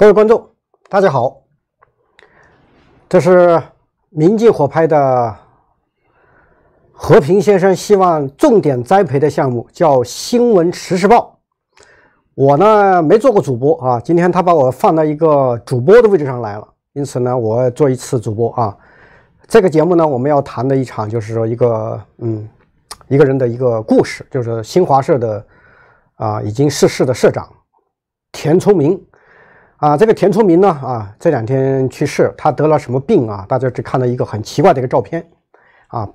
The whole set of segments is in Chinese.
各位观众，大家好。这是明镜火拍的和平先生希望重点栽培的项目，叫《新闻实时报》。我呢没做过主播啊，今天他把我放到一个主播的位置上来了，因此呢，我做一次主播啊。这个节目呢，我们要谈的一场就是说一个嗯，一个人的一个故事，就是新华社的啊已经逝世的社长田聪明。啊，这个田聪明呢？啊，这两天去世，他得了什么病啊？大家只看到一个很奇怪的一个照片，啊，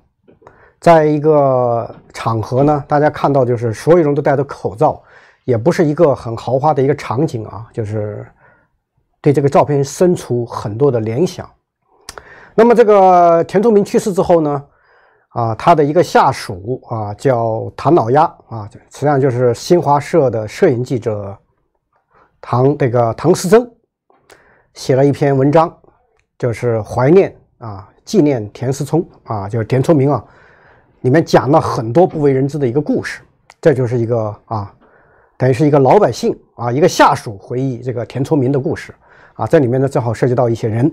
在一个场合呢，大家看到就是所有人都戴着口罩，也不是一个很豪华的一个场景啊，就是对这个照片生出很多的联想。那么这个田聪明去世之后呢？啊，他的一个下属啊，叫唐老鸭啊，实际上就是新华社的摄影记者。唐这个唐思曾写了一篇文章，就是怀念啊纪念田思聪啊，就是田聪明啊，里面讲了很多不为人知的一个故事，这就是一个啊，等于是一个老百姓啊，一个下属回忆这个田聪明的故事啊，在里面呢正好涉及到一些人，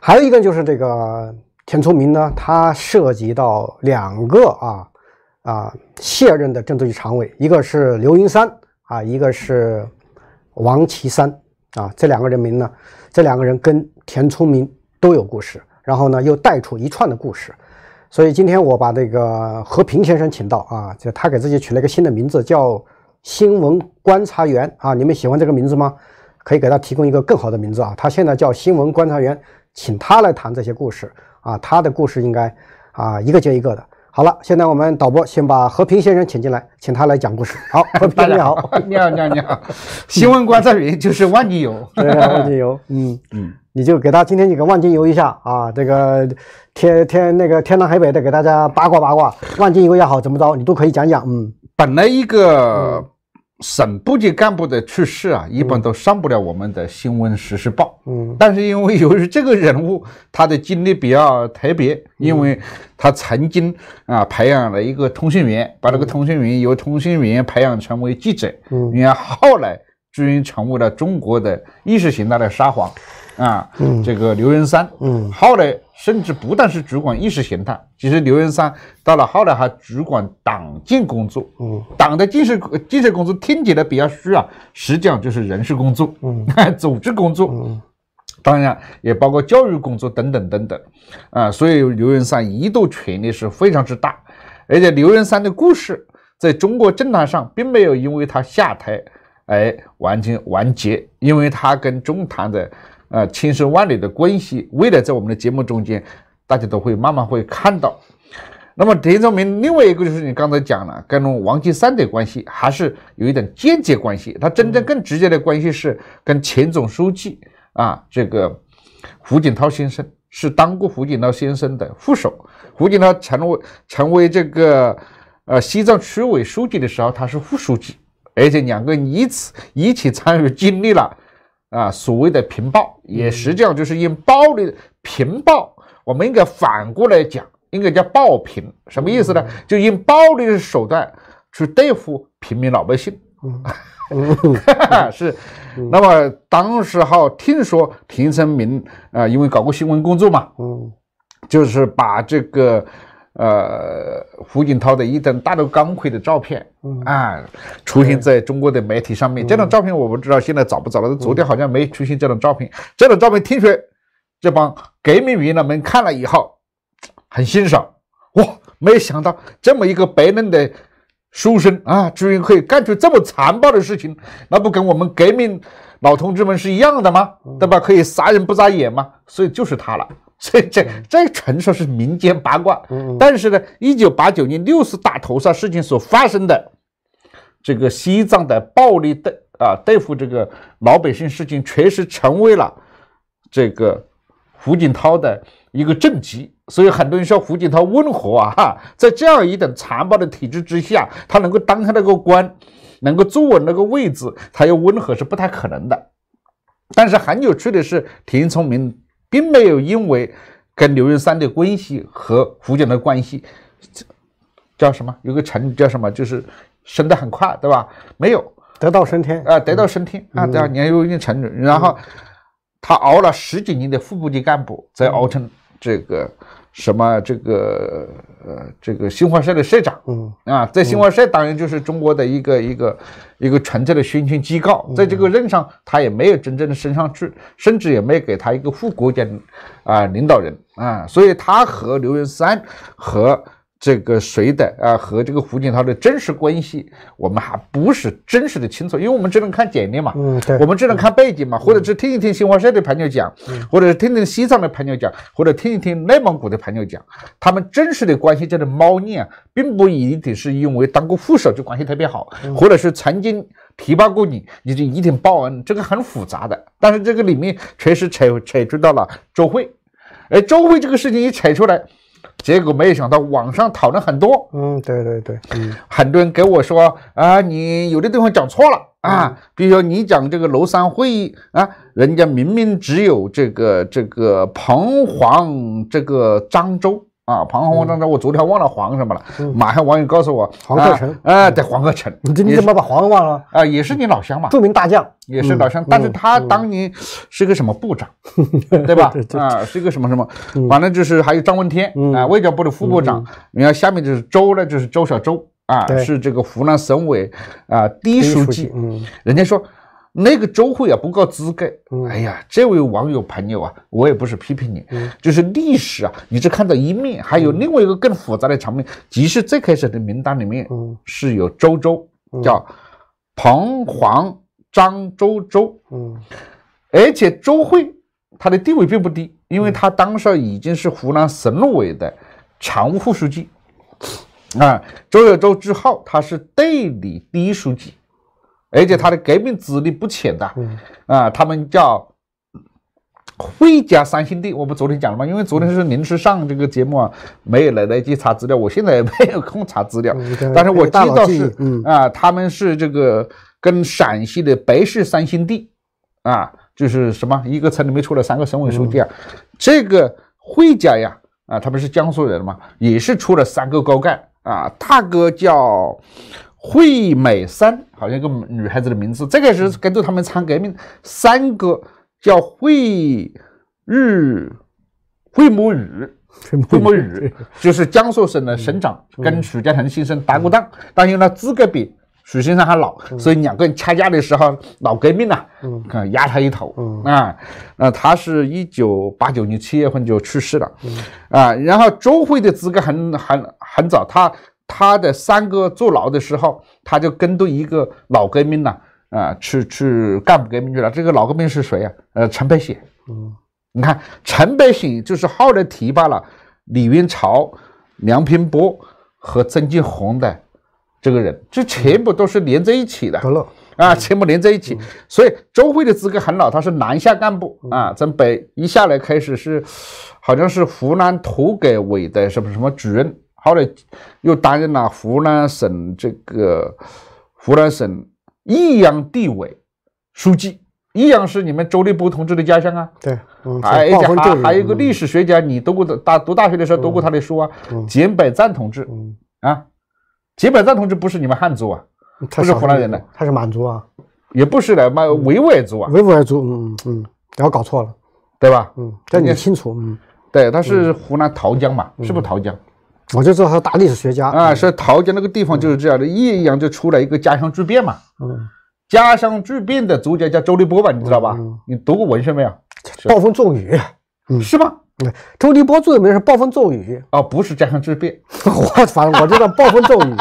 还有一个就是这个田聪明呢，他涉及到两个啊啊卸任的政治局常委，一个是刘云山啊，一个是。王岐山啊，这两个人名呢，这两个人跟田聪明都有故事，然后呢又带出一串的故事，所以今天我把这个和平先生请到啊，就他给自己取了一个新的名字叫新闻观察员啊，你们喜欢这个名字吗？可以给他提供一个更好的名字啊，他现在叫新闻观察员，请他来谈这些故事啊，他的故事应该啊一个接一个的。好了，现在我们导播先把和平先生请进来，请他来讲故事。好，和平你好，你好你好你好。新闻观察员就是万金油，对，万金油。嗯嗯，你就给他今天就给万金油一下啊，这个天天那个天南海北的给大家八卦八卦，万金油也好怎么着，你都可以讲讲。嗯，本来一个。省部级干部的去世啊，一般都上不了我们的新闻实时报。嗯，但是因为由于这个人物，他的经历比较特别，因为他曾经啊培养了一个通讯员，把这个通讯员由通讯员培养成为记者。嗯，你看后来居然成为了中国的意识形态的沙皇，啊，这个刘云山。嗯，后来。甚至不但是主管意识形态，其实刘云山到了后来还主管党建工作。嗯，党的建设、建设工作听起来比较虚啊，实际上就是人事工作、组织工作，当然也包括教育工作等等等等。啊，所以刘云山一度权力是非常之大。而且刘云山的故事在中国政坛上并没有因为他下台而完全完结，因为他跟中坛的。呃，千丝万缕的关系，未来在我们的节目中间，大家都会慢慢会看到。那么田宗明另外一个就是你刚才讲了，跟王金山的关系还是有一点间接关系。他真正更直接的关系是跟钱总书记啊，这个胡锦涛先生是当过胡锦涛先生的副手。胡锦涛成为成为这个呃西藏区委书记的时候，他是副书记，而且两个人一起一起参与经历了。啊，所谓的平暴，也实际上就是用暴力平暴。我们应该反过来讲，应该叫暴平，什么意思呢？就用暴力的手段去对付平民老百姓。是。那么当时哈听说田成明啊，因为搞过新闻工作嘛，嗯，就是把这个。呃，胡锦涛的一张大陆钢盔的照片啊，出现在中国的媒体上面。这张照片我不知道现在找不找了，昨天好像没出现这张照片。这张照片听说这帮革命元老们看了以后很欣赏，哇，没有想到这么一个白嫩的书生啊，居然可以干出这么残暴的事情，那不跟我们革命老同志们是一样的吗？对吧？可以杀人不眨眼吗？所以就是他了。这这这纯说是民间八卦，嗯，但是呢，一九八九年六四大屠杀事件所发生的这个西藏的暴力的啊对付这个老百姓事件，确实成为了这个胡锦涛的一个政绩。所以很多人说胡锦涛温和啊，哈，在这样一种残暴的体制之下，他能够当上那个官，能够坐稳那个位置，他要温和是不太可能的。但是很有趣的是，田聪明。并没有因为跟刘云山的关系和胡锦的关系，叫什么？有个成语叫什么？就是升得很快，对吧？没有得道升天啊，得道升天啊，对啊，你看有一个成语。然后他熬了十几年的副部级干部，再熬成这个什么这个。呃，这个新华社的社长，嗯，啊，在新华社当然就是中国的一个一个一个纯粹的宣传机构，在这个任上，他也没有真正的升上去，甚至也没给他一个副国家，啊，领导人啊，所以他和刘云山和。这个谁的啊？和这个胡锦涛的真实关系，我们还不是真实的清楚，因为我们只能看简历嘛，嗯，对，我们只能看背景嘛，或者是听一听新华社的朋友讲，或者是听听西藏的朋友讲，或者听一听内蒙古的朋友讲，他们真实的关系这种猫腻啊，并不一定是因为当过副手就关系特别好，或者是曾经提拔过你，你就一定报恩，这个很复杂的。但是这个里面确实扯扯出到了周慧，而周慧这个事情一扯出来。结果没有想到，网上讨论很多。嗯，对对对，嗯，很多人给我说啊，你有的地方讲错了啊，比如说你讲这个庐山会议啊，人家明明只有这个这个彭黄这个漳州。啊，庞晃晃张张，我昨天忘了黄什么了，马上网友告诉我，黄鹤城。哎，在黄鹤城。你你怎么把黄忘了？啊，也是你老乡嘛，著名大将，也是老乡，但是他当年是个什么部长，对吧？啊，是一个什么什么，完了就是还有张闻天，啊，外交部的副部长，你看下面就是周呢，就是周小周啊，是这个湖南省委啊，第一书记，嗯，人家说。那个周会啊不够资格。哎呀，这位网友朋友啊，我也不是批评你，就是历史啊，你只看到一面，还有另外一个更复杂的场面。其实最开始的名单里面是有周周，叫彭黄张周周。嗯，而且周会他的地位并不低，因为他当时已经是湖南省委的常务副书记。啊，周有周之后，他是代理第一书记。而且他的革命资历不浅的，啊，他们叫惠家三兄弟，我不昨天讲了吗？因为昨天是临时上这个节目啊，没有来得及查资料，我现在也没有空查资料，但是我知道是，啊，他们是这个跟陕西的白氏三兄弟，啊，就是什么一个村里面出了三个省委书记啊，这个惠家呀，啊，他们是江苏人嘛，也是出了三个高干啊，大哥叫。惠美山好像一个女孩子的名字，这个是跟着他们参革命。三个叫惠日惠某雨，惠某雨就是江苏省的省长，跟许家腾先生打过仗，但因为他资格比许先生还老，所以两个人掐架的时候，老革命呐，看压他一头。嗯、啊，那他是一九八九年七月份就去世了，嗯、啊，然后周惠的资格很很很早，他。他的三哥坐牢的时候，他就跟对一个老革命呐，啊，去去干部革命去了。这个老革命是谁呀？呃，陈培显。嗯，你看陈培显就是后来提拔了李云潮、梁平波和曾继红的这个人，这全部都是连在一起的。啊，全部连在一起。所以周惠的资格很老，他是南下干部啊，从北一下来开始是，好像是湖南土改委的什么什么主任。后来又担任了湖南省这个湖南省益阳地委书记。益阳是你们周立波同志的家乡啊。对，还还还有个历史学家，你读过大读大学的时候读过他的书啊。金百赞同志，啊，简百赞同志不是你们汉族啊，不是湖南人的，他是满族啊，也不是的，满维吾尔族啊。维吾尔族，嗯嗯，然后搞错了，对吧？嗯，这你清楚。嗯，对，他是湖南桃江嘛，是不是桃江？我就知道他是历史学家啊，说陶家那个地方就是这样的，益阳就出来一个家乡巨变嘛。嗯，家乡巨变的作家叫周立波吧，你知道吧？你读过文学没有？暴风骤雨，是吗？对，周立波最有名是《暴风骤雨》啊，不是《家乡之变》。我反正我知道《暴风骤雨》，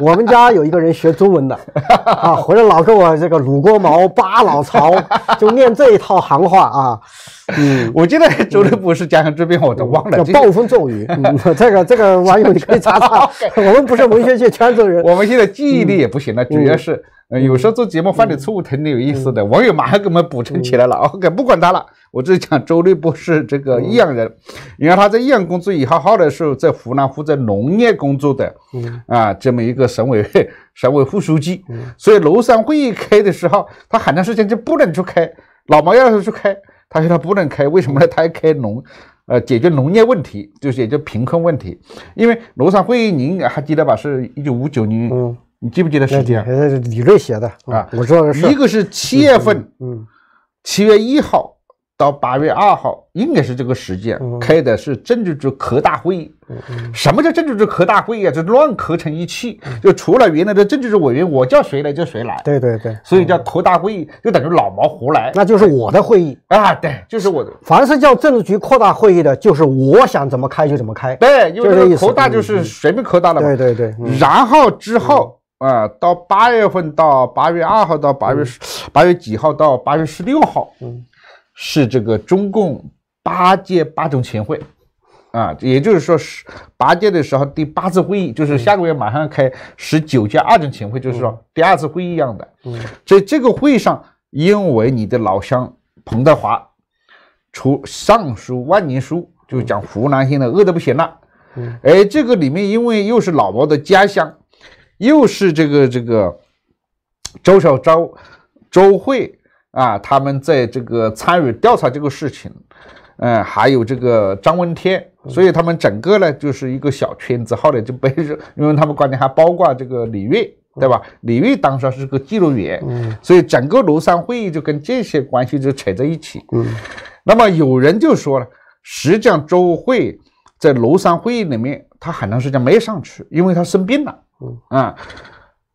我们家有一个人学中文的啊，回来老跟我这个鲁国毛扒老曹就念这一套行话啊。嗯，我记得周立波是《家乡之变》，我都忘了。叫暴风骤雨，这个这个网友你可以查查。我们不是文学界圈族人，我们现在记忆力也不行了，主要是有时候做节目犯点错误，挺有意思的。网友马上给我们补充起来了。OK，不管他了。我只讲周立波是这个益阳人，你看他在益阳工作以后，后来时候，在湖南负责农业工作的，啊，这么一个省委省委副书记，所以庐山会议开的时候，他很长时间就不能去开。老毛要是去开，他说他不能开，为什么呢？他要开农，呃，解决农业问题，就是解决贫困问题。因为庐山会议您还记得吧？是一九五九年，你记不记得？兄弟，理论写的啊，我知道是，一个是七月份，嗯，七月一号。到八月二号，应该是这个时间开的是政治局扩大会议。什么叫政治局扩大会议啊？就乱磕成一气，就除了原来的政治局委员，我叫谁来就谁来。对对对，所以叫扩大会议，就等于老毛胡来，那就是我的会议啊。对，就是我。的。凡是叫政治局扩大会议的，就是我想怎么开就怎么开。对，就是这个扩大就是随便扩大了。对对对。然后之后啊，到八月份，到八月二号，到八月十，八月几号到八月十六号。嗯。是这个中共八届八中全会，啊，也就是说是八届的时候第八次会议，就是下个月马上开。十九届二中全会就是说第二次会议一样的。在所以这个会议上，因为你的老乡彭德怀出上书万年书，就讲湖南现在饿得不行了。哎，而这个里面，因为又是老毛的家乡，又是这个这个周小舟周慧。啊，他们在这个参与调查这个事情，嗯，还有这个张闻天，所以他们整个呢就是一个小圈子，后来就被 因为，他们关键还包括这个李月，对吧？李煜当时是个记录员，嗯，所以整个庐山会议就跟这些关系就扯在一起，嗯。那么有人就说了，实际上周慧在庐山会议里面，他很长时间没上去，因为他生病了，嗯，啊，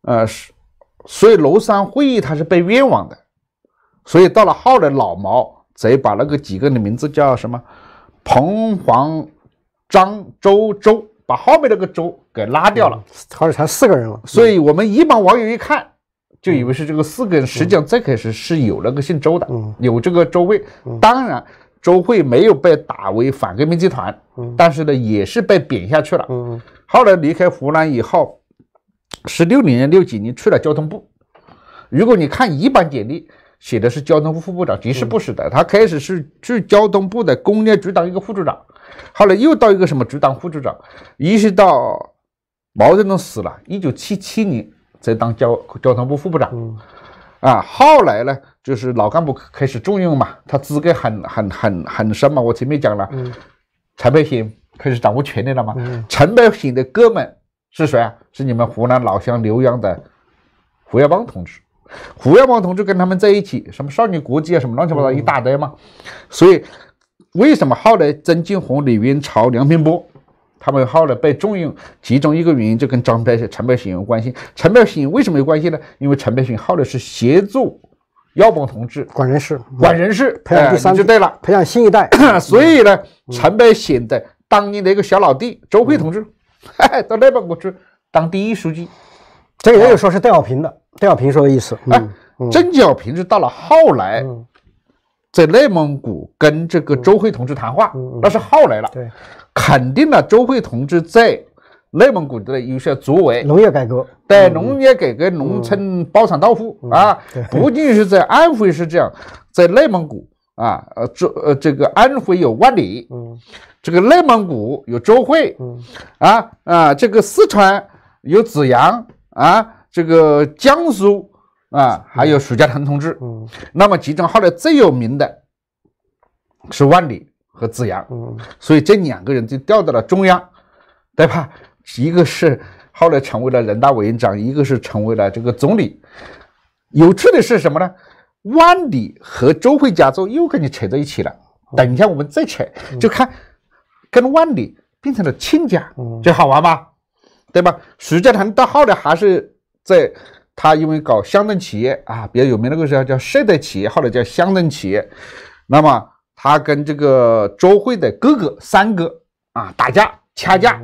呃，是，所以庐山会议他是被冤枉的。所以到了后来，老毛贼把那个几个人的名字叫什么，彭黄张周周，把后面那个周给拉掉了，好，才四个人了。所以我们一般网友一看，就以为是这个四个人。实际上，最开始是有那个姓周的，有这个周惠。当然，周会没有被打为反革命集团，但是呢，也是被贬下去了。后来离开湖南以后，十六年六几年去了交通部。如果你看一般简历。写的是交通部副部长，其实不是的。他开始是去交通部的工业局当一个副局长，后来又到一个什么局当副局长。一直到毛泽东死了，一九七七年才当交交通部副部长。啊，后来呢，就是老干部开始重用嘛，他资格很很很很深嘛。我前面讲了，陈佩贤开始掌握权力了嘛。陈佩贤的哥们是谁啊？是你们湖南老乡浏阳的胡耀邦同志。胡耀邦同志跟他们在一起，什么少年国际啊，什么乱七八糟一大堆嘛。所以为什么后来曾庆红、李云潮、梁平波他们后来被重用？其中一个原因就跟张白、陈白心有关系。陈白心为什么有关系呢？因为陈白心后来是协助耀邦同志管人事、管人事、培养第三，就对了，培养新一代。所以呢，陈百心的当年的一个小老弟周慧同志 到那边过去当第一书记，这也有说是邓小平的。邓小平说的意思，哎，邓小平是到了后来，在内蒙古跟这个周会同志谈话，那是后来了，对，肯定了周会同志在内蒙古的有些作为，农业改革，对，农业改革，农村包产到户啊，不仅是在安徽是这样，在内蒙古啊，呃，这呃，这个安徽有万里，嗯，这个内蒙古有周会，嗯，啊啊，这个四川有子阳，啊。这个江苏啊，还有徐家腾同志，嗯，那么其中后来最有名的是万里和紫阳，嗯，所以这两个人就调到了中央，对吧？一个是后来成为了人大委员长，一个是成为了这个总理。有趣的是什么呢？万里和周慧家又跟你扯在一起了。等一下我们再扯，就看跟万里变成了亲家，就好玩吧？对吧？徐家腾到后来还是。在，他因为搞乡镇企业啊，比较有名的时候叫“社队企业”后来叫乡镇企业。那么他跟这个周慧的哥哥三哥啊打架掐架，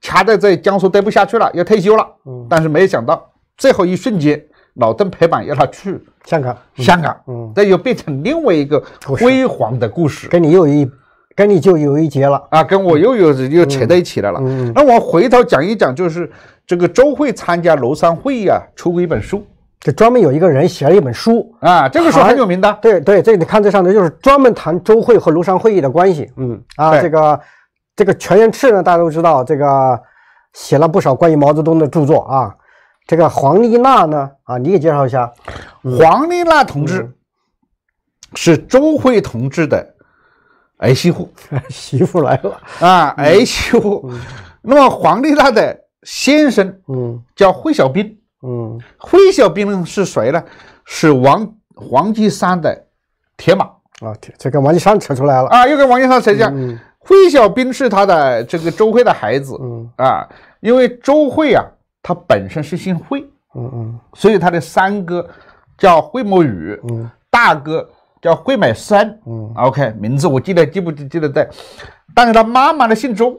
掐的在江苏待不下去了，要退休了。但是没有想到最后一瞬间，老邓拍板要他去香港。香港，嗯，这又变成另外一个辉煌的故事。跟你又一。跟你就有一节了啊，跟我又有又扯在一起来了。嗯，那我回头讲一讲，就是这个周会参加庐山会议啊，出过一本书，就专门有一个人写了一本书啊，这个书很有名的。对对，这你看这上头就是专门谈周会和庐山会议的关系。嗯，啊，这个这个全元赤呢，大家都知道，这个写了不少关于毛泽东的著作啊。这个黄丽娜呢，啊，你也介绍一下，黄丽娜同志是周会同志的。儿媳妇，媳妇来了啊！儿媳妇，那么黄帝他的先生，嗯，叫惠小兵，嗯，惠小兵是谁呢？是王王金山的铁马啊，铁这跟王金山扯出来了啊，又跟王金山扯一下。惠小兵是他的这个周慧的孩子嗯啊，因为周慧啊，他本身是姓惠，嗯嗯，所以他的三哥叫惠莫宇，嗯，大哥。叫会买山，嗯，OK，名字我记得记不记得在，但是他妈妈的姓周，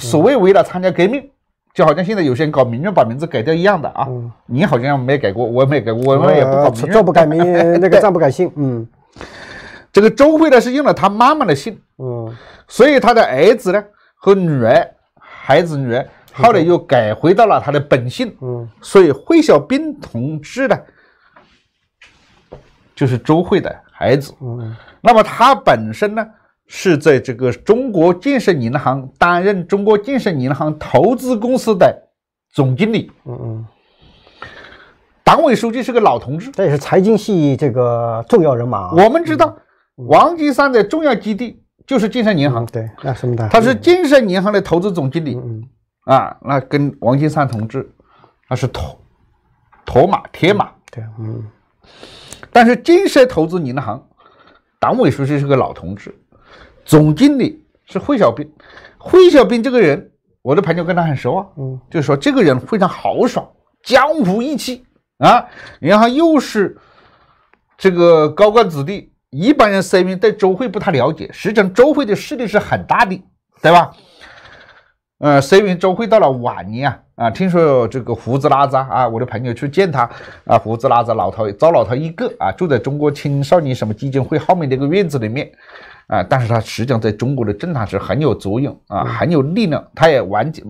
所谓为了参加革命，就好像现在有些人搞名字把名字改掉一样的啊，你好像没改过，我没改，过，我们也不搞名字，不改名 那个，不改姓，嗯，这个周慧呢是用了他妈妈的姓，嗯，所以他的儿子呢和女儿孩子女儿后来又改回到了他的本姓，嗯，所以惠小兵同志呢就是周慧的。孩子，嗯，那么他本身呢，是在这个中国建设银行担任中国建设银行投资公司的总经理，嗯嗯，党委书记是个老同志，这也是财经系这个重要人马。我们知道王金山的重要基地就是建设银行，对，那什么？他是建设银行的投资总经理，嗯啊，那跟王金山同志那是头头马铁马，对，嗯。但是建设投资银行党委书记是个老同志，总经理是惠小兵。惠小兵这个人，我的朋友跟他很熟啊，嗯，就是说这个人非常豪爽，江湖义气啊。然后又是这个高官子弟，一般人身边对周会不太了解，实际上周会的势力是很大的，对吧？呃，虽然周慧到了晚年啊，啊，听说这个胡子拉碴啊，我的朋友去见他啊，胡子拉碴老头糟老头一个啊，住在中国青少年什么基金会后面的一个院子里面啊，但是他实际上在中国的政坛是很有作用啊，很有力量。他也完全。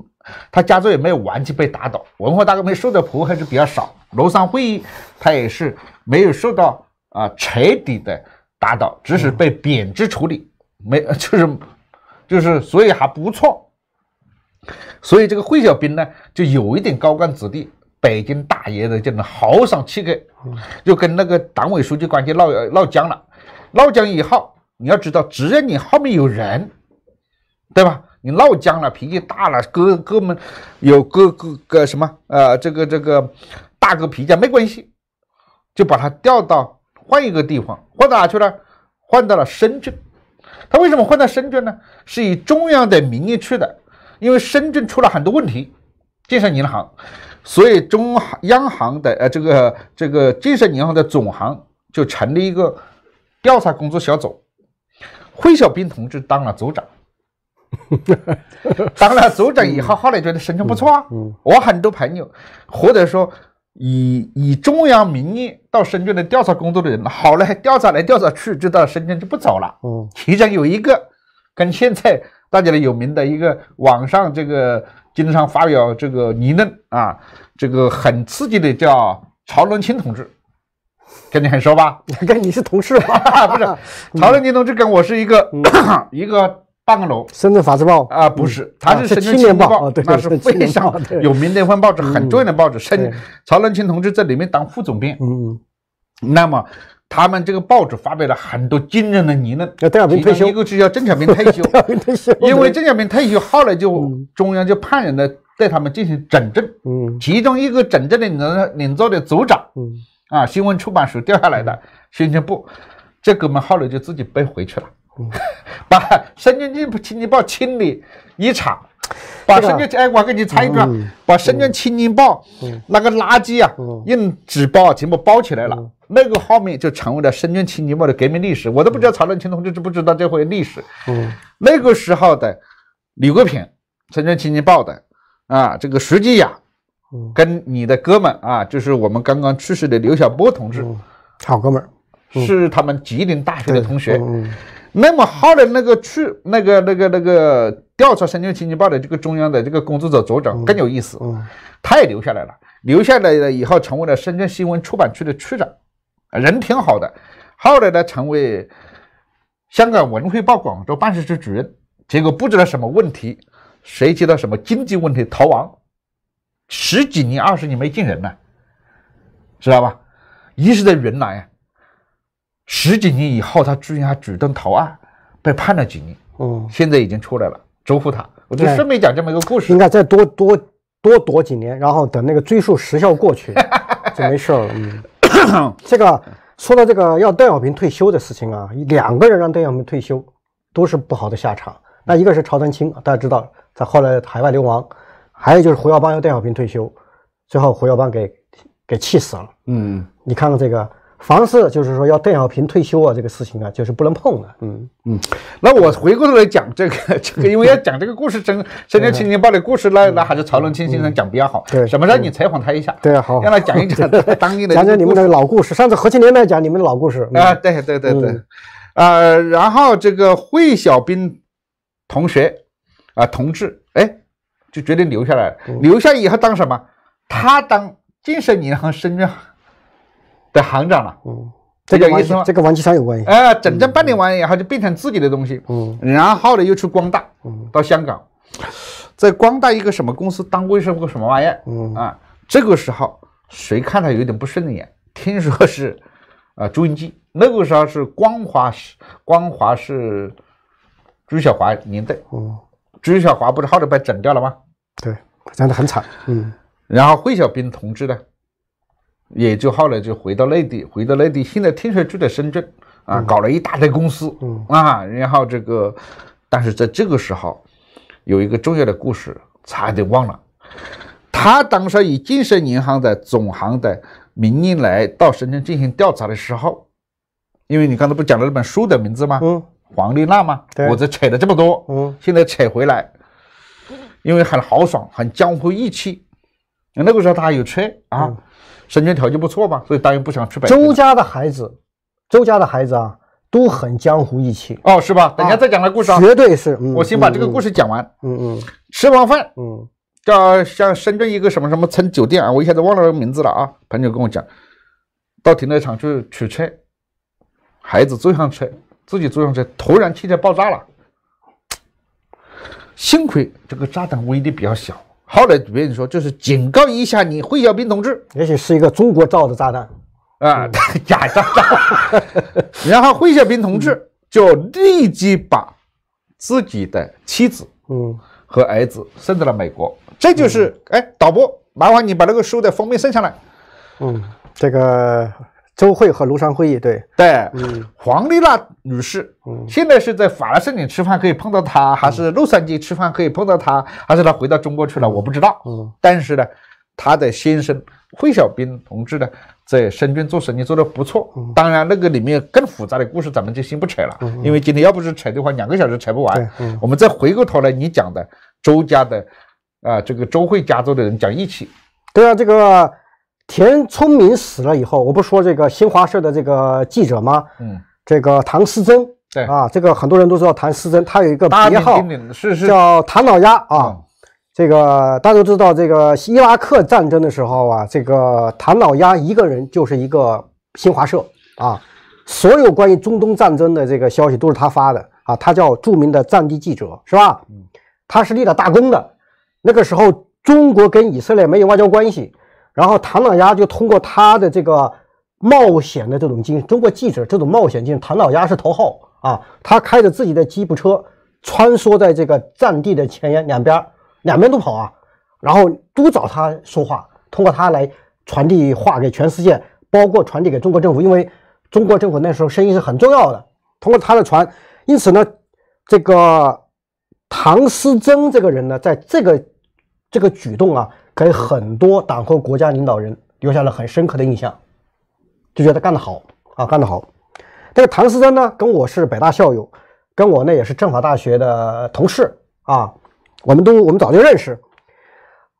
他家族也没有完全被打倒，文化大革命受的迫害是比较少。庐山会议他也是没有受到啊彻底的打倒，只是被贬值处理，没 就是就是，所以还不错。所以这个惠小兵呢，就有一点高干子弟、北京大爷的这种豪爽气概，就跟那个党委书记关系闹闹僵了。闹僵以后，你要知道，只要你后面有人，对吧？你闹僵了，脾气大了，哥哥们有哥哥哥什么呃，这个这个大哥脾气没关系，就把他调到换一个地方，换到哪去了？换到了深圳。他为什么换到深圳呢？是以中央的名义去的。因为深圳出了很多问题，建设银行，所以中行、央行的呃，这个这个建设银行的总行就成立一个调查工作小组，惠小兵同志当了组长，当了组长以后，后来觉得深圳不错啊，我很多朋友或者说以以中央名义到深圳来调查工作的人，好了，调查来调查去，就到深圳就不走了，其中有一个跟现在。大家呢有名的一个网上这个经常发表这个言论啊，这个很刺激的叫曹伦清同志，跟你很熟吧？跟你是同事，不是？曹伦清同志跟我是一个 一个半个楼。深圳法制报啊，不是，他是《深圳青年报》，那是非常有名的一份报纸，很重要的报纸。深曹伦清同志在里面当副总编。嗯，那么。他们这个报纸发表了很多惊人的言论。邓小平退休，一个是叫 邓小平退休，因为邓小平退休，后来就中央就派人来对他们进行整治，嗯，其中一个整治的领领导的组长，嗯，啊，新闻出版署调下来的宣传部，这哥们后来就自己背回去了，把《深圳经济报》清理一场。把《深圳哎》，我给你猜一个，把《深圳青年报》那个垃圾啊，用纸包全部包起来了，那个后面就成为了《深圳青年报》的革命历史。我都不知道曹正清同志知不知道这回历史。嗯，那个时候的李国平，《深圳青年报》的啊，这个石继雅，跟你的哥们啊，就是我们刚刚去世的刘晓波同志，好哥们，是他们吉林大学的同学。那么后来那个去那个那个那个调查深圳《经济报》的这个中央的这个工作组组长更有意思，他也留下来了，留下来了以后成为了深圳新闻出版区的区长，人挺好的。后来呢，成为香港《文汇报》广州办事处主任，结果不知道什么问题，涉及到什么经济问题，逃亡十几年、二十年没见人了，知道吧？一直在云南啊。十几年以后，他居然还主动投案，被判了几年。嗯，现在已经出来了，周福他，我就顺便讲这么一个故事。应该再多多多躲几年，然后等那个追诉时效过去，就没事了。嗯，这个说到这个要邓小平退休的事情啊，两个人让邓小平退休都是不好的下场。那一个是曹丹青，大家知道，在后来海外流亡；还有就是胡耀邦要邓小平退休，最后胡耀邦给给气死了。嗯，你看看这个。房事就是说要邓小平退休啊，这个事情啊，就是不能碰的。嗯嗯，那我回过头来讲这个 这个，因为要讲这个故事，真，陈年青年报》的故事那那还是曹文清先生讲比较好。对，什么让你采访他一下？对好，让他讲一讲当 年的讲讲你们的老故事。上次何青年来讲你们的老故事啊，对对对对，啊，然后这个惠小兵同学啊同志，哎，就决定留下来，留下以后当什么？他当建设银行深圳。的行长了，嗯，这个意思吗？这个王继山有关系，哎，整整半年完，然后就变成自己的东西，嗯，然后呢又去光大，嗯，到香港，在光大一个什么公司当过什么什么玩意儿，嗯啊，这个时候谁看他有点不顺眼？听说是啊，朱镕基那个时候是光华是光华是朱小华年代，嗯，朱小华不是后来被整掉了吗？对，整的很惨，嗯，然后惠小兵同志呢？也就后来就回到内地，回到内地，现在听说住在深圳，啊，搞了一大堆公司，啊，然后这个，但是在这个时候，有一个重要的故事，差点忘了。他当时以建设银行的总行的名义来到深圳进行调查的时候，因为你刚才不讲了那本书的名字吗？嗯。黄丽娜吗？对。我这扯了这么多，嗯。现在扯回来，因为很豪爽，很江湖义气。那个时候他还有车啊。深圳条件不错嘛，所以当然不想去北京。周家的孩子，周家的孩子啊，都很江湖义气哦，是吧？等下再讲个故事。啊。绝对是，我先把这个故事讲完。嗯嗯。吃完饭，嗯，叫像深圳一个什么什么村酒店啊，我一下子忘了名字了啊。朋友跟我讲，到停车场去取车，孩子坐上车，自己坐上车，突然汽车爆炸了，幸亏这个炸弹威力比较小。后来别人说，就是警告一下你，惠小兵同志，也许是一个中国造的炸弹，啊，假炸弹。然后惠小兵同志就立即把自己的妻子，嗯，和儿子送到了美国。这就是，哎，导播，麻烦你把那个书的封面升上来。嗯，这个。周会和庐山会议，对对，黄丽娜女士，现在是在法拉盛里吃饭可以碰到她，还是洛杉矶吃饭可以碰到她，还是她回到中国去了？我不知道。嗯，但是呢，她的先生惠小兵同志呢，在深圳做生意做得不错。当然那个里面更复杂的故事，咱们就先不扯了，因为今天要不是扯的话，两个小时扯不完。我们再回过头来，你讲的周家的啊，这个周会家族的人讲义气。对啊，这个。田聪明死了以后，我不是说这个新华社的这个记者吗？嗯，这个唐思珍，对啊，这个很多人都知道唐思珍，他有一个别号是叫唐老鸭啊。这个大家都知道，这个伊拉克战争的时候啊，这个唐老鸭一个人就是一个新华社啊，所有关于中东战争的这个消息都是他发的啊。他叫著名的战地记者是吧？嗯，他是立了大功的。那个时候，中国跟以色列没有外交关系。然后唐老鸭就通过他的这个冒险的这种经，中国记者这种冒险经历，唐老鸭是头号啊！他开着自己的吉普车穿梭在这个战地的前沿两边，两边都跑啊，然后都找他说话，通过他来传递话给全世界，包括传递给中国政府，因为中国政府那时候声音是很重要的，通过他的传。因此呢，这个唐思珍这个人呢，在这个这个举动啊。给很多党和国家领导人留下了很深刻的印象，就觉得干得好啊，干得好。这个唐思哲呢，跟我是北大校友，跟我呢也是政法大学的同事啊，我们都我们早就认识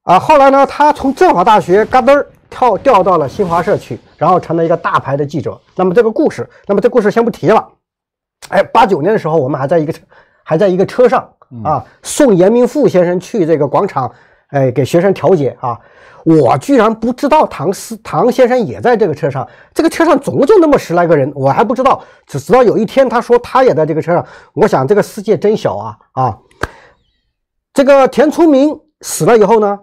啊。后来呢，他从政法大学嘎噔儿跳调到了新华社去，然后成了一个大牌的记者。那么这个故事，那么这故事先不提了。哎，八九年的时候，我们还在一个车，还在一个车上啊，送严明富先生去这个广场。哎，给学生调解啊！我居然不知道唐斯唐先生也在这个车上。这个车上总共就那么十来个人，我还不知道。直到有一天，他说他也在这个车上。我想这个世界真小啊啊！这个田聪明死了以后呢，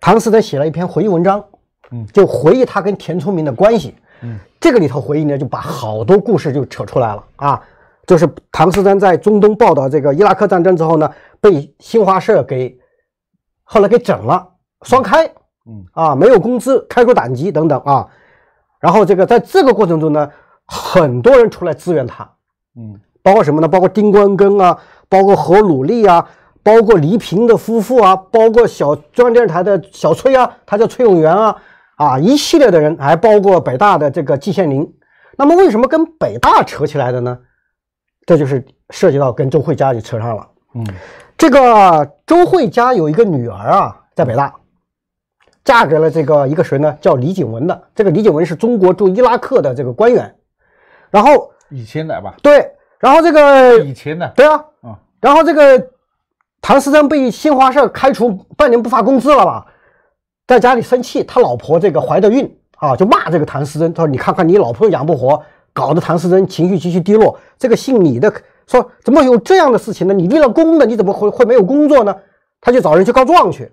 唐思哲写了一篇回忆文章，嗯，就回忆他跟田聪明的关系，嗯，这个里头回忆呢，就把好多故事就扯出来了啊。就是唐思哲在中东报道这个伊拉克战争之后呢，被新华社给。后来给整了，双开，嗯啊，没有工资，开除党籍等等啊，然后这个在这个过程中呢，很多人出来支援他，嗯，包括什么呢？包括丁关庚啊，包括何鲁力啊，包括黎平的夫妇啊，包括小中央电视台的小崔啊，他叫崔永元啊啊，一系列的人，还包括北大的这个季羡林。那么为什么跟北大扯起来的呢？这就是涉及到跟周慧家就扯上了，嗯。这个周慧家有一个女儿啊，在北大，嫁给了这个一个谁呢？叫李景文的。这个李景文是中国驻伊拉克的这个官员。然后以前的吧？对。然后这个以前的？对啊。嗯。然后这个唐思哲被新华社开除半年不发工资了吧？在家里生气，他老婆这个怀的孕啊，就骂这个唐思珍，他说：“你看看你老婆养不活，搞得唐思珍情绪极其低落。”这个姓李的。说怎么有这样的事情呢？你立了功的，你怎么会会没有工作呢？他就找人去告状去。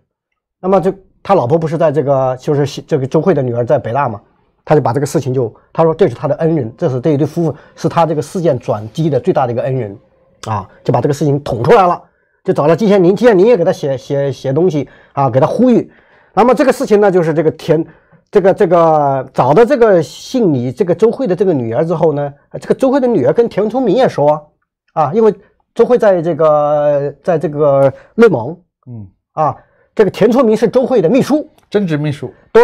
那么就他老婆不是在这个，就是这个周慧的女儿在北大吗？他就把这个事情就他说这是他的恩人，这是这一对夫妇是他这个事件转机的最大的一个恩人，啊，就把这个事情捅出来了，就找了季羡林，季羡林也给他写写写东西啊，给他呼吁。那么这个事情呢，就是这个田这个这个找到这个姓李这个周慧的这个女儿之后呢，这个周慧的女儿跟田聪明也说。啊，因为周会在这个，在这个内蒙，嗯，啊，这个田春明是周慧的秘书，政治秘书，对。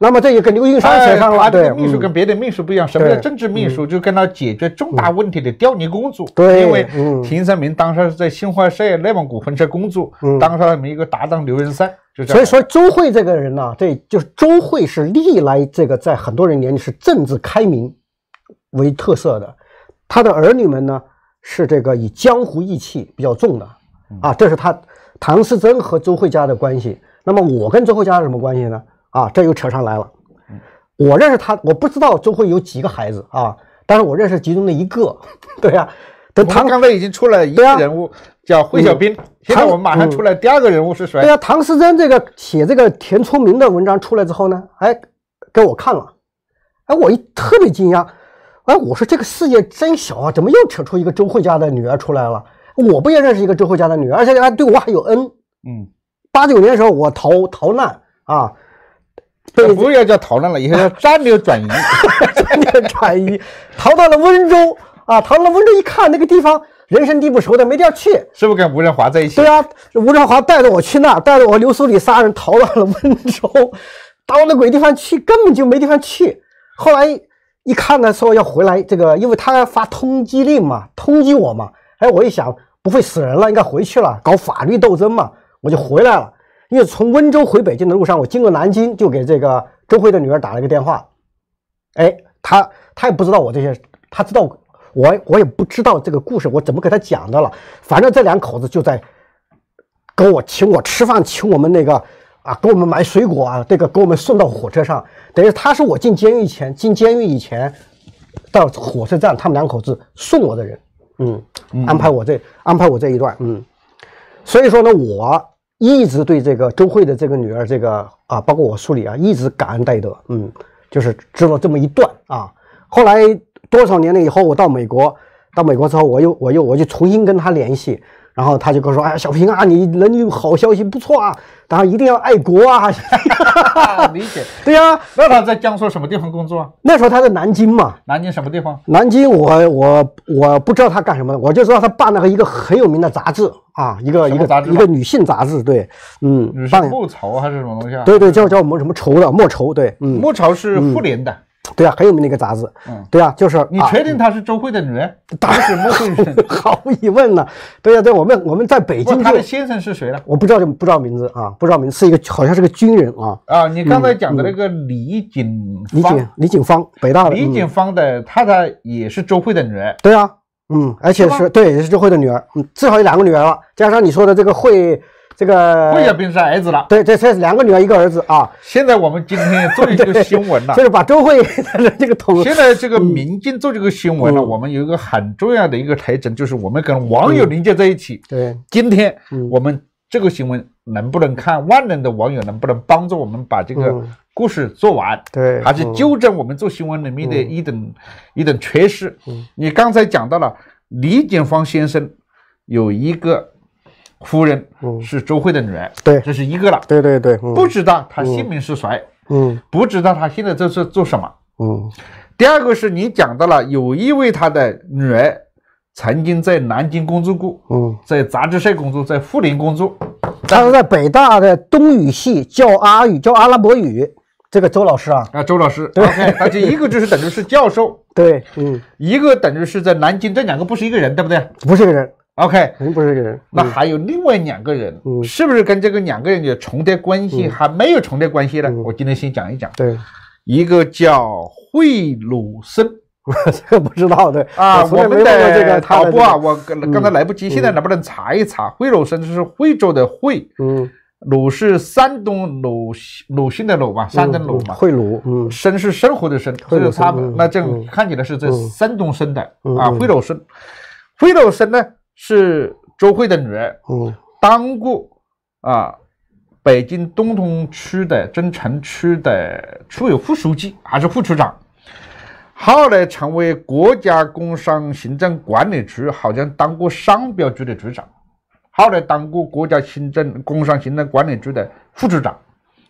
那么这也跟刘云山扯上了，对。秘书跟别的秘书不一样，什么叫政治秘书？就跟他解决重大问题的调离工作。对，因为田三明当时是在新华社内蒙古分社工作，当时他们一个搭档刘云山，就。所以说周慧这个人呢，对，就是周慧是历来这个在很多人眼里是政治开明为特色的，他的儿女们呢。是这个以江湖义气比较重的啊，这是他唐思臻和周慧家的关系。那么我跟周慧家是什么关系呢？啊，这又扯上来了。我认识他，我不知道周慧有几个孩子啊，但是我认识其中的一个。对呀，等唐刚才已经出来一个人物，叫惠小兵。现在我们马上出来第二个人物是谁？对呀，唐思臻这个写这个田聪明的文章出来之后呢，哎，给我看了，哎，我一特别惊讶。哎，我说这个世界真小啊！怎么又扯出一个周慧家的女儿出来了？我不也认识一个周慧家的女儿，而且她对我还有恩。嗯，八九年时候我逃逃难啊，不要叫逃难了，以后叫战 略转移，战 略转移，逃到了温州啊，逃到了温州一看那个地方人生地不熟的，没地儿去。是不是跟吴仁华在一起？对啊，吴仁华带着我去那，带着我和刘苏里仨人逃到了温州，到那鬼地方去根本就没地方去。后来。一看他说要回来，这个因为他发通缉令嘛，通缉我嘛。哎，我一想不会死人了，应该回去了，搞法律斗争嘛，我就回来了。因为从温州回北京的路上，我经过南京，就给这个周慧的女儿打了一个电话。哎，他他也不知道我这些，他知道我我也不知道这个故事，我怎么给他讲的了。反正这两口子就在跟我请我吃饭，请我们那个。啊，给我们买水果啊，这个给我们送到火车上，等于他是我进监狱前，进监狱以前，到火车站他们两口子送我的人，嗯，安排我这，安排我这一段，嗯，所以说呢，我一直对这个周慧的这个女儿，这个啊，包括我书里啊，一直感恩戴德，嗯，就是知道这么一段啊，后来多少年了以后，我到美国，到美国之后，我又我又我就重新跟他联系。然后他就跟我说：“哎小平啊，你能有好消息不错啊，当然一定要爱国啊。”理解。对呀，那他在江苏什么地方工作？那时候他在南京嘛。南京什么地方？南京，我我我不知道他干什么，我就知道他办了一个很有名的杂志啊，一个一个一个女性杂志。对，嗯。办莫愁还是什么东西？啊？对对，叫叫什么什么愁的莫愁，对，嗯。莫愁是妇联的。对啊，很有名的一个杂志。嗯，对啊，就是你确定她是周慧的女儿？当然不会，毫无疑问了。对啊，对，我们我们在北京她的先生是谁呢？我不知道，就不知道名字啊，不知道名，是一个好像是个军人啊。啊，你刚才讲的那个李锦，李锦，李锦芳，北大。李锦芳的太太也是周慧的女儿。对啊，嗯，而且是对，也是周慧的女儿。嗯，至少有两个女儿了，加上你说的这个慧。这个会要变成儿子了，对，这这是两个女儿一个儿子啊！现在我们今天做一个新闻了，就是把周慧这个头。现在这个民警做这个新闻呢，我们有一个很重要的一个特征，就是我们跟网友连接在一起。对，今天我们这个新闻能不能看万能的网友能不能帮助我们把这个故事做完？对，还是纠正我们做新闻里面的一种一种缺失。你刚才讲到了李景芳先生有一个。夫人，嗯，是周慧的女儿，对，这是一个了，对对对，不知道她姓名是谁，嗯，不知道她现在这是做什么，嗯。第二个是你讲到了有一位他的女儿曾经在南京工作过，嗯，在杂志社工作，在妇联工作，但是在北大的东语系教阿语，教阿拉伯语，这个周老师啊，啊，周老师，对，而且一个就是等于，是教授，对，嗯，一个等于是在南京，这两个不是一个人，对不对？不是一个人。OK，那还有另外两个人，是不是跟这个两个人的重叠关系还没有重叠关系呢？我今天先讲一讲。对，一个叫惠鲁生，这 个不知道的啊。我们的导播啊，我刚刚才来不及，现在能不能查一查？惠鲁生是惠州的惠，嗯，鲁是山东鲁鲁迅的鲁嘛，山东鲁嘛，惠鲁，嗯，生是生活的生，这是们那这样看起来是在山东生的啊，惠鲁生，惠鲁生呢？是周慧的女儿，当过啊，北京东城区的增城区的区委副书记，还是副处长。后来成为国家工商行政管理局，好像当过商标局的局长。后来当过国家行政工商行政管理局的副处长，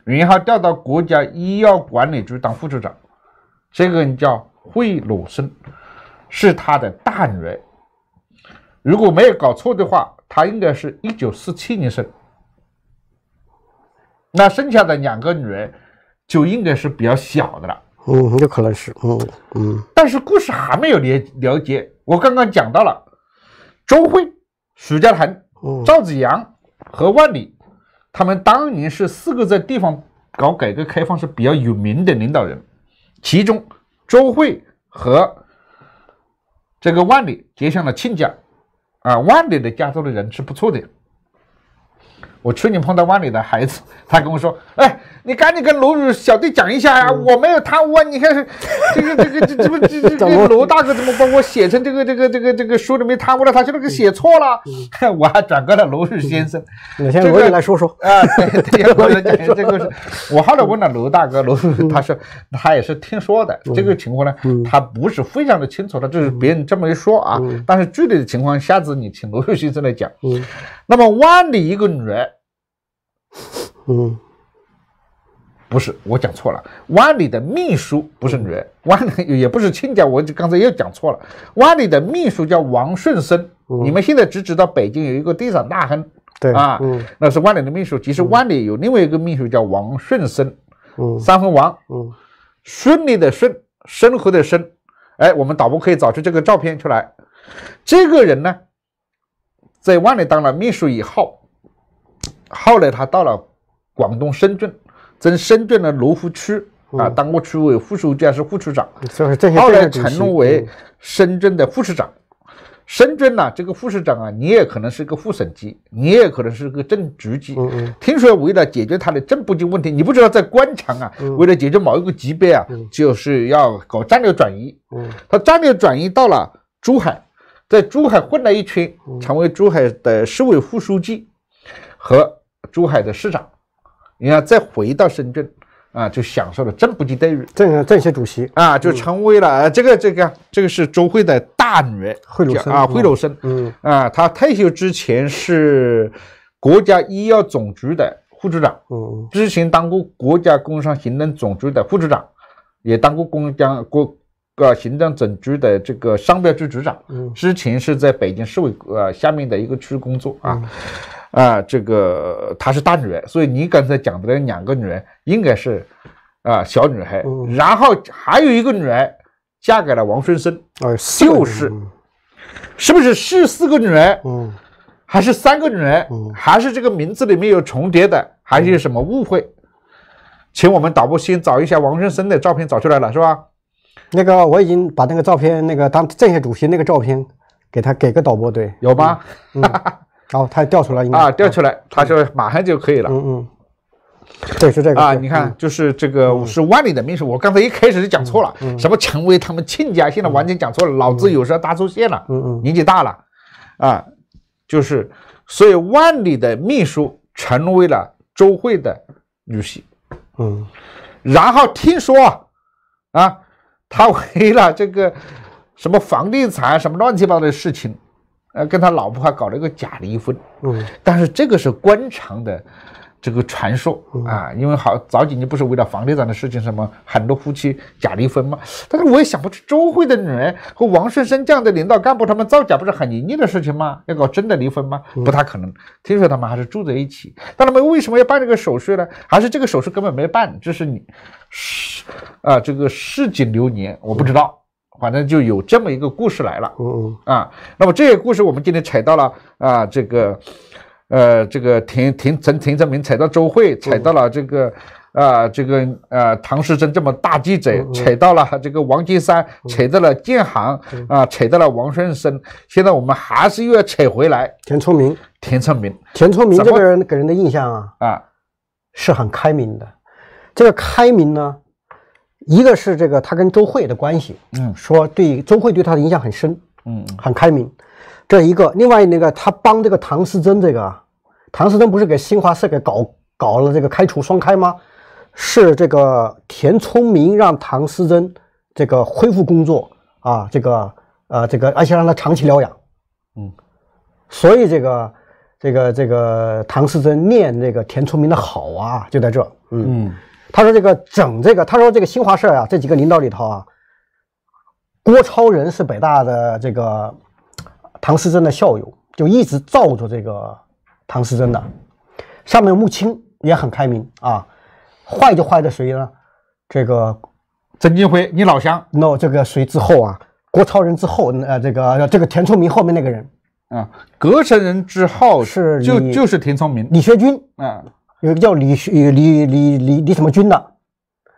然后调到国家医药管理局当副处长。这个人叫惠鲁生，是他的大女儿。如果没有搞错的话，他应该是一九四七年生。那剩下的两个女儿就应该是比较小的了。嗯，有可能是。嗯嗯。但是故事还没有了了解。我刚刚讲到了周慧、许家潭、赵子阳和万里，他们当年是四个在地方搞改革开放是比较有名的领导人。其中周慧和这个万里结成了亲家。啊，万里的家族的人是不错的。我去年碰到湾里的孩子，他跟我说：“哎，你赶紧跟罗宇小弟讲一下呀，我没有贪污。啊！你看，这个这个这这这这这罗大哥怎么把我写成这个这个这个这个书里面贪污了？他就那给写错了。我还转告了罗宇先生，我先罗宇来说说啊，对对，罗宇先这个是，我后来问了罗大哥，罗宇他说他也是听说的这个情况呢，他不是非常的清楚的，就是别人这么一说啊。但是具体的情况，下次你请罗宇先生来讲。嗯，那么湾里一个女儿。嗯，不是，我讲错了。万里的秘书不是女人，万里 也不是亲家，我就刚才又讲错了。万里的秘书叫王顺生。你们现在只知道北京有一个地产大亨，对啊，那是万里的秘书。其实万里有另外一个秘书叫王顺生。嗯，三分王，嗯，顺利的顺，深厚的深。哎，我们导播可以找出这个照片出来。这个人呢，在万里当了秘书以后。后来他到了广东深圳，从深圳的罗湖区啊，当过区委副书记还是副区长。后来成为深圳的副市长。深圳呢，这个副市长啊，你也可能是个副省级，你也可能是个正局级。听说为了解决他的正部级问题，你不知道在官场啊，为了解决某一个级别啊，就是要搞战略转移。他战略转移到了珠海，在珠海混了一圈，成为珠海的市委副书记和。珠海的市长，你看，再回到深圳啊，就享受了正部级待遇。政政协主席啊，就成为了这个这个，这个是周慧的大女儿惠啊，惠柔生。嗯啊，她退休之前是国家医药总局的副局长，嗯，之前当过国家工商行政总局的副局长，也当过工家国个行政总局的这个商标局局长。之前是在北京市委呃下面的一个区工作啊。啊，这个她是大女人，所以你刚才讲的那两个女人应该是，啊小女孩，然后还有一个女儿嫁给了王顺生，啊，就是，是不是是四个女儿？嗯，还是三个女儿？嗯，还是这个名字里面有重叠的，还是什么误会？请我们导播先找一下王顺生的照片，找出来了是吧？那个我已经把那个照片，那个当政协主席那个照片给他给个导播队有吧？哈嗯。然后它掉出来，啊，掉出来，它就马上就可以了。嗯嗯，对，是这个啊。你看，就是这个五十万里的秘书，我刚才一开始就讲错了，什么成为他们亲家，现在完全讲错了。老子有时候搭错线了，嗯嗯，年纪大了，啊，就是，所以万里的秘书成为了周慧的女婿。嗯，然后听说，啊，他为了这个什么房地产，什么乱七八糟的事情。呃，跟他老婆还搞了一个假离婚，嗯，但是这个是官场的这个传说啊，因为好早几年不是为了房地产的事情什么很多夫妻假离婚吗？但是我也想不出周慧的女人和王顺生这样的领导干部他们造假不是很容易的事情吗？要搞真的离婚吗？不太可能，听说他们还是住在一起，但他们为什么要办这个手续呢？还是这个手续根本没办？这是你是啊，这个市井流年我不知道。反正就有这么一个故事来了，嗯啊，那么这个故事我们今天扯到了啊，这个，呃，这个田田陈田聪明扯到周慧，扯到了这个，啊，这个啊唐时珍这么大记者，扯到了这个王金山，扯到了建行，啊，扯到了王顺生。现在我们还是又要扯回来，田聪明，田聪明，田聪明这个人给人的印象啊，啊，是很开明的，这个开明呢。一个是这个他跟周慧的关系，嗯，说对周慧对他的影响很深，嗯，很开明，这一个。另外那个他帮这个唐思珍，这个唐思珍不是给新华社给搞搞了这个开除双开吗？是这个田聪明让唐思珍这个恢复工作啊，这个呃这个，而且让他长期疗养，嗯。所以这个这个这个唐思珍念那个田聪明的好啊，就在这，嗯。他说：“这个整这个，他说这个新华社啊，这几个领导里头啊，郭超人是北大的这个唐思珍的校友，就一直罩着这个唐思珍的。上面穆青也很开明啊，坏就坏在谁呢？这个曾金辉，你老乡。no，这个谁之后啊？郭超人之后，呃，这个这个田聪明后面那个人啊，革成人之后是就就是田聪明，李学军啊。”有个叫李学李李李李什么军的，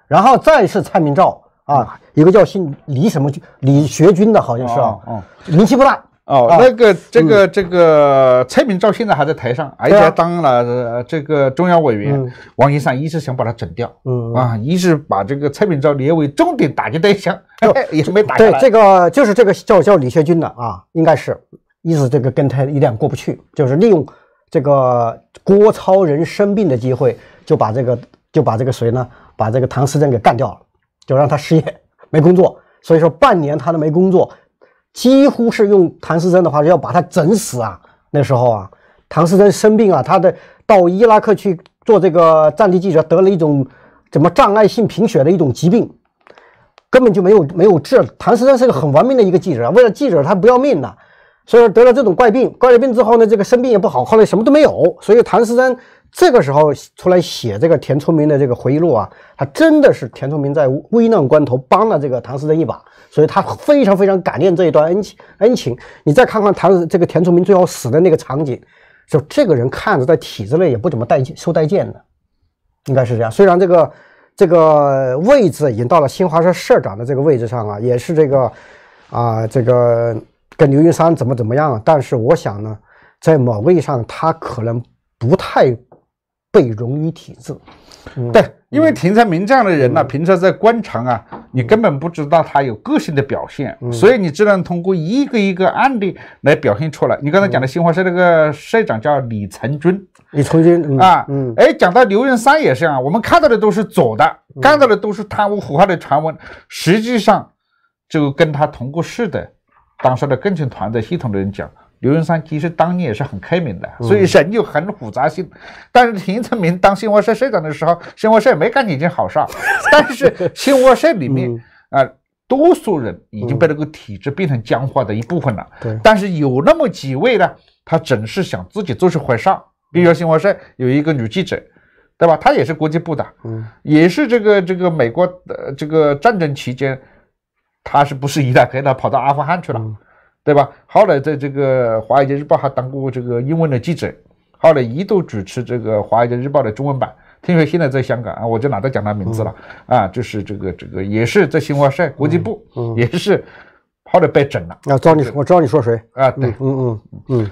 然后再是蔡明照啊，有个叫姓李什么军李学军的，好像是啊，名气不大哦。那个这个这个蔡明照现在还在台上，而且当了这个中央委员。王岐山一直想把他整掉，啊，一直把这个蔡明照列为重点打击对象，也是没打下对，这个就是这个叫叫李学军的啊，应该是一直这个跟他有点过不去，就是利用。这个郭超人生病的机会，就把这个就把这个谁呢？把这个唐思珍给干掉了，就让他失业没工作。所以说半年他都没工作，几乎是用唐思珍的话，要把他整死啊！那时候啊，唐思珍生病啊，他的到伊拉克去做这个战地记者，得了一种怎么障碍性贫血的一种疾病，根本就没有没有治。唐思珍是个很玩命的一个记者为了记者他不要命的。所以得了这种怪病，怪了病之后呢，这个生病也不好，后来什么都没有。所以唐先生这个时候出来写这个田聪明的这个回忆录啊，他真的是田聪明在危难关头帮了这个唐先生一把，所以他非常非常感念这一段恩情。恩情，你再看看唐这个田聪明最后死的那个场景，就这个人看着在体制内也不怎么待见，受待见的，应该是这样。虽然这个这个位置已经到了新华社社长的这个位置上啊，也是这个啊这个。跟刘云山怎么怎么样？但是我想呢，在某位上，他可能不太被融于体制。对，因为田才明这样的人呢，平时在官场啊，你根本不知道他有个性的表现，所以你只能通过一个一个案例来表现出来。你刚才讲的新华社那个社长叫李成军，李成军啊，嗯，哎，讲到刘云山也是啊，我们看到的都是左的，看到的都是贪污腐化的传闻，实际上就跟他同过事的。当时的跟成团的系统的人讲，刘云山其实当年也是很开明的，所以人有很复杂性。但是田成民当新华社社长的时候，新华社没干几件好事儿。但是新华社里面啊，多数人已经被那个体制变成僵化的一部分了。对。但是有那么几位呢，他总是想自己做出坏事儿。比如新华社有一个女记者，对吧？她也是国际部的，嗯，也是这个这个美国这个战争期间。他是不是伊拉克？他跑到阿富汗去了，对吧？后来在这个《华尔街日报》还当过这个英文的记者，后来一度主持这个《华尔街日报》的中文版。听说现在在香港啊，我就懒得讲他名字了啊，就是这个这个，也是在新华社国际部，也是后来被整了。啊，知道你，我知道你说谁啊？对，嗯嗯嗯嗯。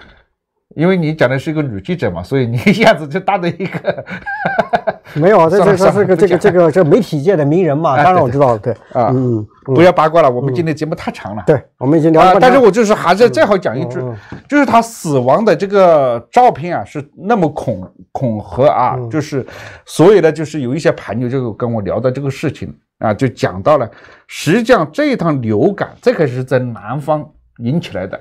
因为你讲的是一个女记者嘛，所以你一下子就搭的一个，没有啊，这就是个这个这个这媒体界的名人嘛，当然我知道了，对啊，嗯，不要八卦了，我们今天节目太长了，对，我们已经聊，了，但是我就是还是最好讲一句，就是他死亡的这个照片啊是那么恐恐吓啊，就是，所以呢就是有一些朋友就跟我聊的这个事情啊，就讲到了，实际上这一趟流感这个是在南方引起来的，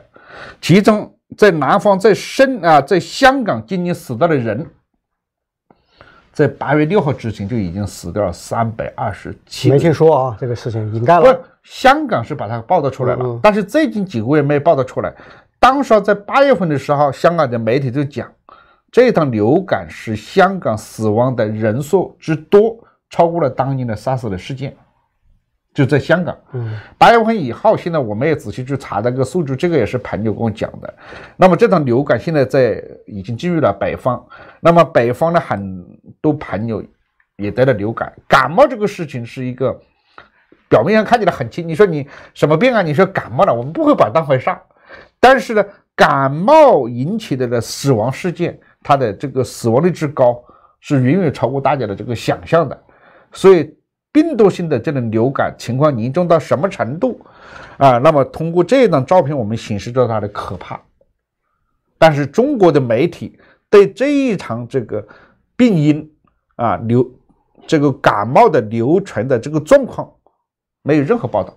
其中。在南方，在深啊，在香港，今年死掉的人，在八月六号之前就已经死掉了三百二十七。没听说啊，这个事情已经干了。不，香港是把它报道出来了，但是最近几个月没报道出来。当时在八月份的时候，香港的媒体就讲，这趟流感使香港死亡的人数之多，超过了当年的 SARS 的事件。就在香港，嗯，八月份以后，现在我们也仔细去查那个数据，这个也是朋友跟我讲的。那么这场流感现在在已经进入了北方，那么北方的很多朋友也得了流感。感冒这个事情是一个表面上看起来很轻，你说你什么病啊？你说感冒了，我们不会把它当回事儿。但是呢，感冒引起的呢死亡事件，它的这个死亡率之高是远远超过大家的这个想象的，所以。病毒性的这种流感情况严重到什么程度啊？那么通过这张照片，我们显示出它的可怕。但是中国的媒体对这一场这个病因啊流这个感冒的流传的这个状况没有任何报道。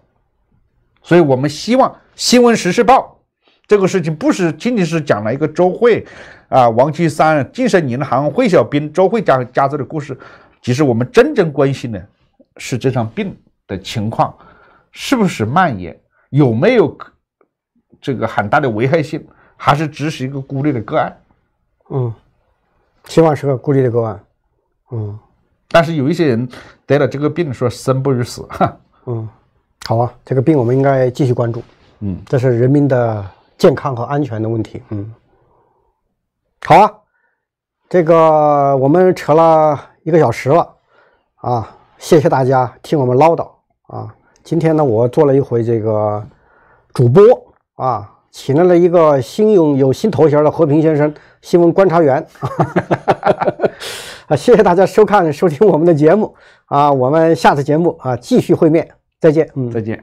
所以我们希望《新闻时事报》这个事情不是仅仅是讲了一个周慧啊、王岐山、建设银行、惠小兵、周慧家家族的故事，其实我们真正关心的。是这场病的情况是不是蔓延？有没有这个很大的危害性？还是只是一个孤立的个案？嗯，希望是个孤立的个案。嗯，但是有一些人得了这个病，说生不如死。哈，嗯，好啊，这个病我们应该继续关注。嗯，这是人民的健康和安全的问题。嗯，好啊，这个我们扯了一个小时了啊。谢谢大家听我们唠叨啊！今天呢，我做了一回这个主播啊，请来了一个新用有新头衔的和平先生新闻观察员啊！谢谢大家收看收听我们的节目啊！我们下次节目啊，继续会面，再见，嗯，再见。